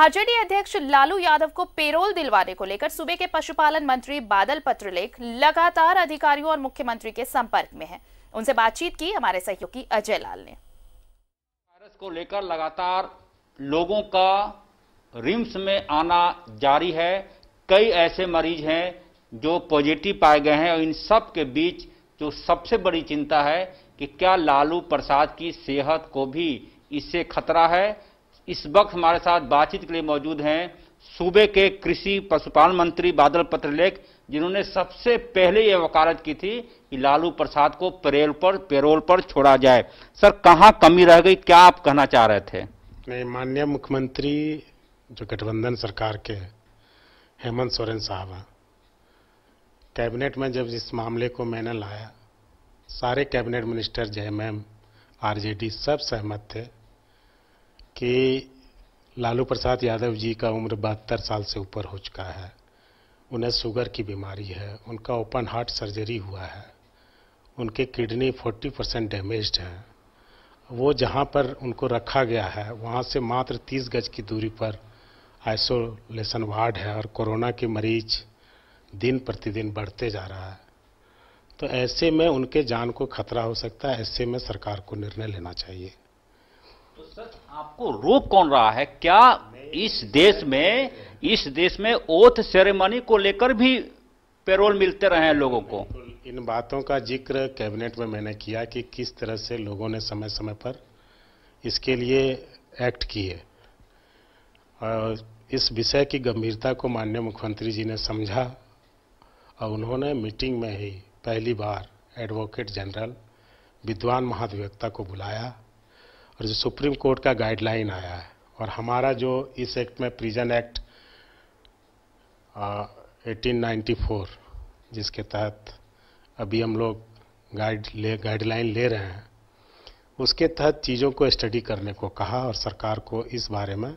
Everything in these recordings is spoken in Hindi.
आरजेडी अध्यक्ष लालू यादव को पेरोल दिलवाने को लेकर सूबे के पशुपालन मंत्री बादल पत्रलेख लगातार अधिकारियों और मुख्यमंत्री के संपर्क में हैं। उनसे बातचीत की हमारे सहयोगी अजय लाल ने वायरस को लेकर लगातार लोगों का रिम्स में आना जारी है कई ऐसे मरीज हैं जो पॉजिटिव पाए गए हैं और इन सब के बीच जो सबसे बड़ी चिंता है कि क्या लालू प्रसाद की सेहत को भी इससे खतरा है इस वक्त हमारे साथ बातचीत के लिए मौजूद हैं सूबे के कृषि पशुपालन मंत्री बादल पत्रलेख जिन्होंने सबसे पहले ये वकालत की थी कि लालू प्रसाद को पेरोल पर पेरोल पर छोड़ा जाए सर कहाँ कमी रह गई क्या आप कहना चाह रहे थे नहीं माननीय मुख्यमंत्री जो गठबंधन सरकार के हेमंत सोरेन साहब हैं कैबिनेट में जब इस मामले को मैंने लाया सारे कैबिनेट मिनिस्टर जयमएम डी सब सहमत थे कि लालू प्रसाद यादव जी का उम्र बहत्तर साल से ऊपर हो चुका है उन्हें शुगर की बीमारी है उनका ओपन हार्ट सर्जरी हुआ है उनके किडनी 40 परसेंट डैमेज है वो जहाँ पर उनको रखा गया है वहाँ से मात्र 30 गज की दूरी पर आइसोलेशन वार्ड है और कोरोना के मरीज दिन प्रतिदिन बढ़ते जा रहा है तो ऐसे में उनके जान को खतरा हो सकता है ऐसे में सरकार को निर्णय लेना चाहिए तो सर आपको रोक कौन रहा है क्या इस देश में इस देश में ओथ सेरेमनी को लेकर भी पेरोल मिलते रहे हैं लोगों को इन बातों का जिक्र कैबिनेट में मैंने किया कि किस तरह से लोगों ने समय समय पर इसके लिए एक्ट किए इस विषय की गंभीरता को माननीय मुख्यमंत्री जी ने समझा और उन्होंने मीटिंग में ही पहली बार एडवोकेट जनरल विद्वान महाधिवक्ता को बुलाया और जो सुप्रीम कोर्ट का गाइडलाइन आया है और हमारा जो इस एक्ट में प्रिजन एक्ट आ, 1894 जिसके तहत अभी हम लोग गाइड ले गाइडलाइन ले रहे हैं उसके तहत चीज़ों को स्टडी करने को कहा और सरकार को इस बारे में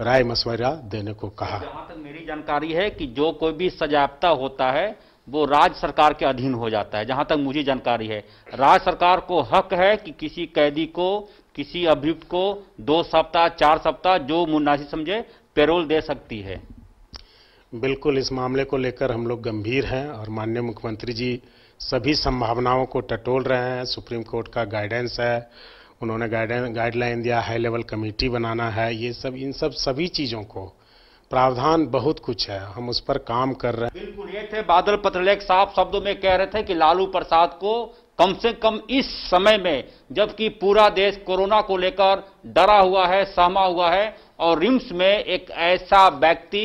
राय मशवरा देने को कहा जहां तक मेरी जानकारी है कि जो कोई भी सजाबता होता है वो राज्य सरकार के अधीन हो जाता है जहाँ तक मुझे जानकारी है राज्य सरकार को हक है कि किसी कैदी को किसी अभियुक्त को दो सप्ताह चार सप्ताह जो मुनासिब समझे पेरोल दे सकती है बिल्कुल इस मामले को लेकर हम लोग गंभीर हैं और माननीय मुख्यमंत्री जी सभी संभावनाओं को टटोल रहे हैं सुप्रीम कोर्ट का गाइडेंस है उन्होंने गाइडेंस गाइडलाइन दिया हाई लेवल कमेटी बनाना है ये सब इन सब सभी चीज़ों को प्रावधान बहुत कुछ है हम उस पर काम कर रहे हैं बिल्कुल ये थे बादल पत्रलेख साहब शब्दों में कह रहे थे कि लालू प्रसाद को कम से कम इस समय में जबकि पूरा देश कोरोना को लेकर डरा हुआ है सहमा हुआ है और रिम्स में एक ऐसा व्यक्ति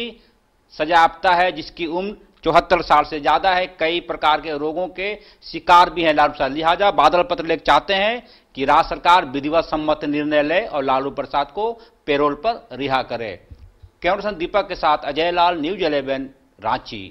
सजाप्ता है जिसकी उम्र चौहत्तर साल से ज़्यादा है कई प्रकार के रोगों के शिकार भी हैं लालू प्रसाद लिहाजा बादल पत्रलेख चाहते हैं कि राज्य सरकार विधिवत सम्मत निर्णय ले और लालू प्रसाद को पेरोल पर रिहा करे कैमरा दीपक के साथ अजय लाल न्यूज 11 रांची